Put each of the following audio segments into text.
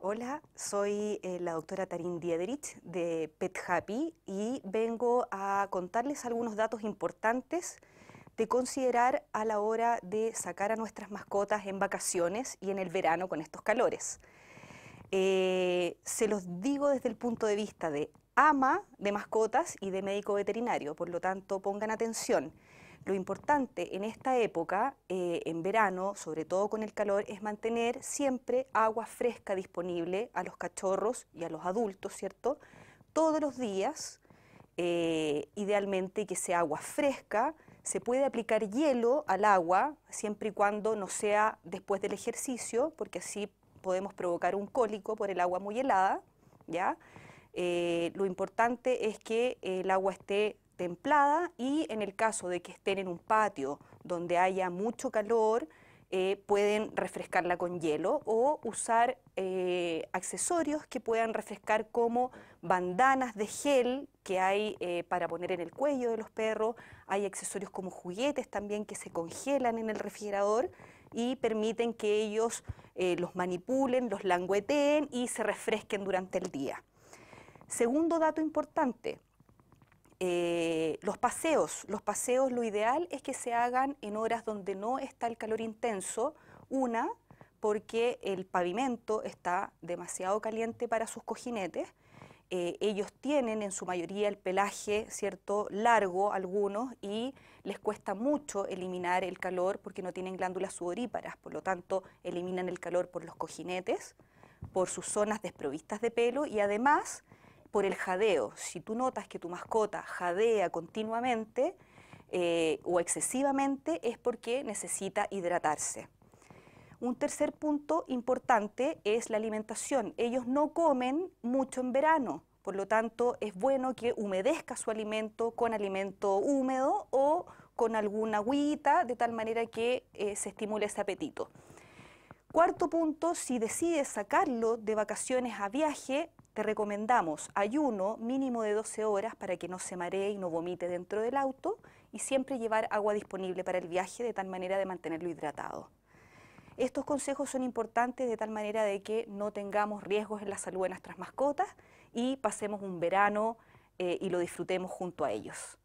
Hola, soy eh, la doctora Tarín Diedrich de Pet Happy y vengo a contarles algunos datos importantes de considerar a la hora de sacar a nuestras mascotas en vacaciones y en el verano con estos calores. Eh, se los digo desde el punto de vista de ama de mascotas y de médico veterinario, por lo tanto pongan atención. Lo importante en esta época, eh, en verano, sobre todo con el calor, es mantener siempre agua fresca disponible a los cachorros y a los adultos, ¿cierto? Todos los días, eh, idealmente que sea agua fresca, se puede aplicar hielo al agua siempre y cuando no sea después del ejercicio, porque así podemos provocar un cólico por el agua muy helada, ¿ya? Eh, lo importante es que el agua esté templada y en el caso de que estén en un patio donde haya mucho calor, eh, pueden refrescarla con hielo o usar eh, accesorios que puedan refrescar como bandanas de gel que hay eh, para poner en el cuello de los perros, hay accesorios como juguetes también que se congelan en el refrigerador y permiten que ellos los manipulen, los langueteen y se refresquen durante el día. Segundo dato importante, eh, los paseos, los paseos lo ideal es que se hagan en horas donde no está el calor intenso, una, porque el pavimento está demasiado caliente para sus cojinetes, eh, ellos tienen en su mayoría el pelaje, ¿cierto?, largo algunos y les cuesta mucho eliminar el calor porque no tienen glándulas sudoríparas, por lo tanto eliminan el calor por los cojinetes, por sus zonas desprovistas de pelo y además por el jadeo. Si tú notas que tu mascota jadea continuamente eh, o excesivamente, es porque necesita hidratarse. Un tercer punto importante es la alimentación. Ellos no comen mucho en verano, por lo tanto es bueno que humedezca su alimento con alimento húmedo o con alguna agüita, de tal manera que eh, se estimule ese apetito. Cuarto punto, si decides sacarlo de vacaciones a viaje, te recomendamos ayuno mínimo de 12 horas para que no se maree y no vomite dentro del auto y siempre llevar agua disponible para el viaje de tal manera de mantenerlo hidratado. Estos consejos son importantes de tal manera de que no tengamos riesgos en la salud de nuestras mascotas y pasemos un verano eh, y lo disfrutemos junto a ellos.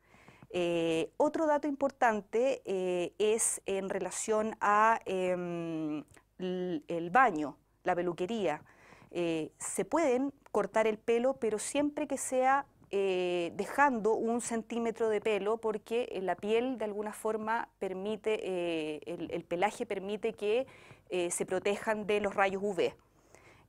Eh, otro dato importante eh, es en relación a em, el baño, la peluquería. se pueden cortar el pelo, pero siempre que sea eh, dejando un centímetro de pelo porque eh, la piel de alguna forma permite, eh, el, pelaje permite que se protejan de los rayos UV.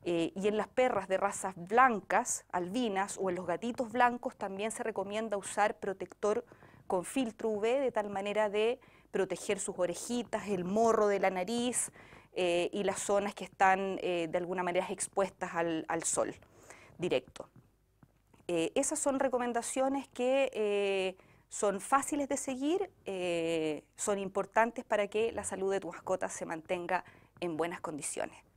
y en las perras de razas blancas, albinas o en los gatitos blancos también se recomienda usar protector con filtro UV de tal manera de proteger sus orejitas, el morro de la nariz y las zonas que están de alguna manera expuestas al sol directo. Eh, esas son recomendaciones que eh, son fáciles de seguir, eh, son importantes para que la salud de tu mascota se mantenga en buenas condiciones.